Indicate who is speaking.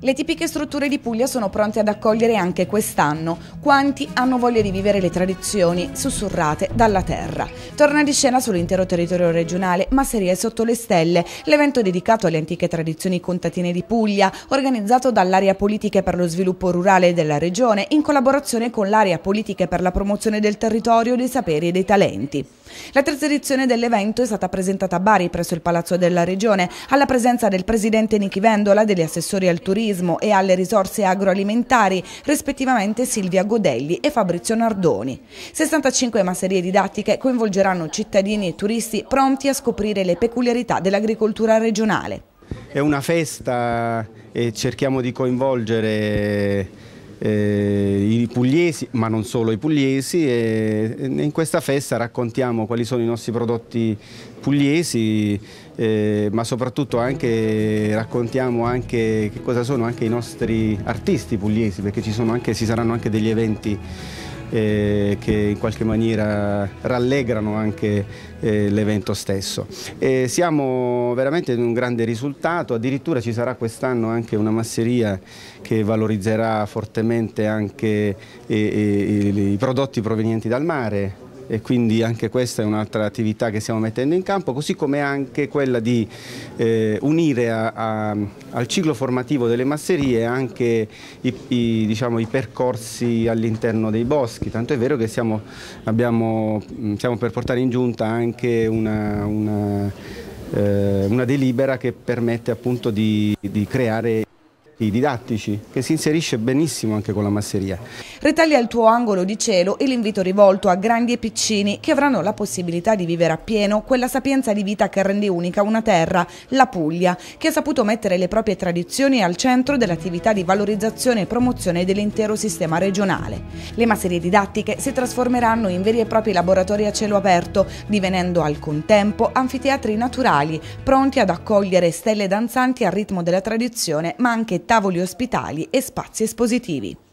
Speaker 1: Le tipiche strutture di Puglia sono pronte ad accogliere anche quest'anno quanti hanno voglia di vivere le tradizioni sussurrate dalla terra. Torna di scena sull'intero territorio regionale ma serie sotto le stelle, l'evento dedicato alle antiche tradizioni contatine di Puglia, organizzato dall'area politiche per lo sviluppo rurale della regione in collaborazione con l'area politiche per la promozione del territorio, dei saperi e dei talenti. La terza edizione dell'evento è stata presentata a Bari presso il Palazzo della Regione, alla presenza del presidente Nichi Vendola, degli assessori al turismo e alle risorse agroalimentari, rispettivamente Silvia Godelli e Fabrizio Nardoni. 65 masserie didattiche coinvolgeranno cittadini e turisti pronti a scoprire le peculiarità dell'agricoltura regionale.
Speaker 2: È una festa e cerchiamo di coinvolgere eh, i pugliesi, ma non solo i pugliesi. E in questa festa raccontiamo quali sono i nostri prodotti pugliesi, eh, ma soprattutto anche, raccontiamo anche che cosa sono anche i nostri artisti pugliesi, perché ci, anche, ci saranno anche degli eventi eh, che in qualche maniera rallegrano anche eh, l'evento stesso. E siamo veramente in un grande risultato, addirittura ci sarà quest'anno anche una masseria che valorizzerà fortemente anche eh, eh, i prodotti provenienti dal mare, e quindi anche questa è un'altra attività che stiamo mettendo in campo, così come anche quella di eh, unire a, a, al ciclo formativo delle masserie anche i, i, diciamo, i percorsi all'interno dei boschi, tanto è vero che siamo, abbiamo, mm, stiamo per portare in giunta anche una, una, eh, una delibera che permette appunto di, di creare i didattici, che si inserisce benissimo anche con la masseria.
Speaker 1: Retaglia il tuo angolo di cielo e l'invito rivolto a grandi e piccini che avranno la possibilità di vivere appieno quella sapienza di vita che rende unica una terra, la Puglia, che ha saputo mettere le proprie tradizioni al centro dell'attività di valorizzazione e promozione dell'intero sistema regionale. Le masserie didattiche si trasformeranno in veri e propri laboratori a cielo aperto, divenendo al contempo anfiteatri naturali, pronti ad accogliere stelle danzanti al ritmo della tradizione, ma anche tanti tavoli ospitali e spazi espositivi.